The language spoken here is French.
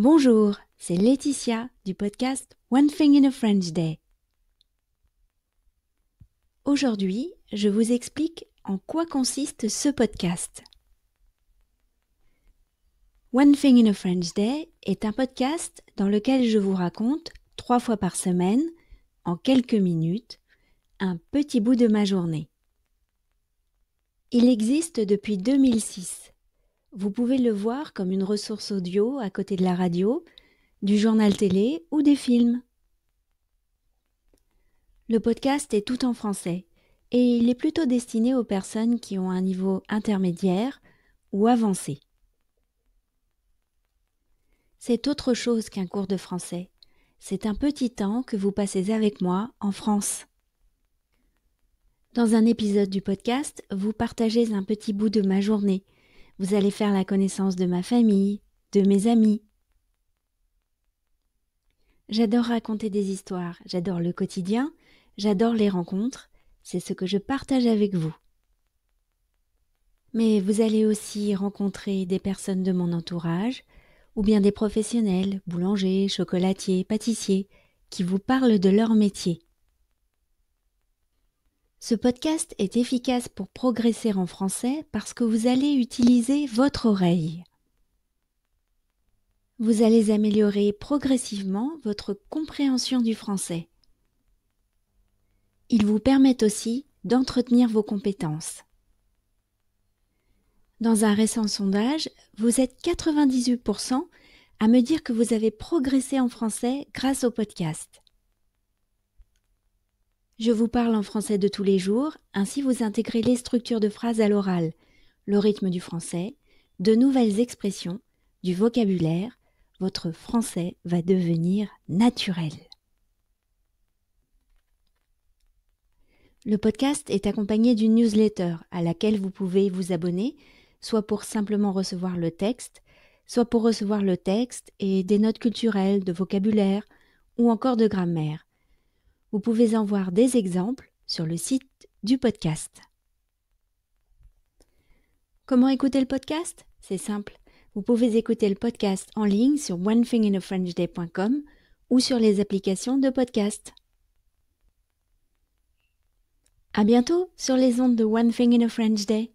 Bonjour, c'est Laetitia du podcast One Thing in a French Day. Aujourd'hui, je vous explique en quoi consiste ce podcast. One Thing in a French Day est un podcast dans lequel je vous raconte, trois fois par semaine, en quelques minutes, un petit bout de ma journée. Il existe depuis 2006 vous pouvez le voir comme une ressource audio à côté de la radio, du journal télé ou des films. Le podcast est tout en français et il est plutôt destiné aux personnes qui ont un niveau intermédiaire ou avancé. C'est autre chose qu'un cours de français. C'est un petit temps que vous passez avec moi en France. Dans un épisode du podcast, vous partagez un petit bout de ma journée, vous allez faire la connaissance de ma famille, de mes amis. J'adore raconter des histoires, j'adore le quotidien, j'adore les rencontres, c'est ce que je partage avec vous. Mais vous allez aussi rencontrer des personnes de mon entourage, ou bien des professionnels, boulangers, chocolatiers, pâtissiers, qui vous parlent de leur métier. Ce podcast est efficace pour progresser en français parce que vous allez utiliser votre oreille. Vous allez améliorer progressivement votre compréhension du français. Il vous permet aussi d'entretenir vos compétences. Dans un récent sondage, vous êtes 98% à me dire que vous avez progressé en français grâce au podcast. Je vous parle en français de tous les jours, ainsi vous intégrez les structures de phrases à l'oral, le rythme du français, de nouvelles expressions, du vocabulaire, votre français va devenir naturel. Le podcast est accompagné d'une newsletter à laquelle vous pouvez vous abonner, soit pour simplement recevoir le texte, soit pour recevoir le texte et des notes culturelles, de vocabulaire ou encore de grammaire. Vous pouvez en voir des exemples sur le site du podcast. Comment écouter le podcast C'est simple. Vous pouvez écouter le podcast en ligne sur onethinginafrenchday.com ou sur les applications de podcast. À bientôt sur les ondes de One Thing in a French Day.